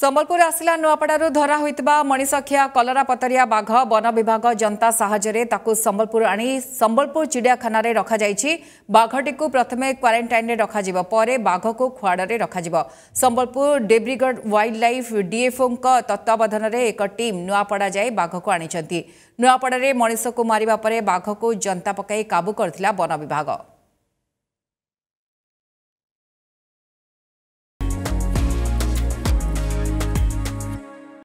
ସମ୍ବଲପୁର ଆସିଲା ନୂଆପଡ଼ାରୁ ଧରା ହୋଇଥିବା ମଣିଷଖିଆ କଲରାପତରିଆ ବାଘ ବନ ବିଭାଗ ଜନ୍ତା ସାହାଯ୍ୟରେ ତାକୁ ସମ୍ବଲପୁର ଆଣି ସମ୍ବଲପୁର ଚିଡ଼ିଆଖାନାରେ ରଖାଯାଇଛି ବାଘଟିକୁ ପ୍ରଥମେ କ୍ୱାରେଣ୍ଟାଇନ୍ରେ ରଖାଯିବ ପରେ ବାଘକୁ ଖୁଆଡ଼ରେ ରଖାଯିବ ସମ୍ବଲପୁର ଡେବ୍ରିଗଡ଼ ୱାଇଲ୍ଡ ଲାଇଫ୍ ଡିଏଫ୍ଓଙ୍କ ତତ୍ତ୍ୱାବଧାନରେ ଏକ ଟିମ୍ ନୂଆପଡ଼ା ଯାଇ ବାଘକୁ ଆଣିଛନ୍ତି ନୂଆପଡ଼ାରେ ମଣିଷକୁ ମାରିବା ପରେ ବାଘକୁ ଜନ୍ତା ପକାଇ କାବୁ କରିଥିଲା ବନ ବିଭାଗ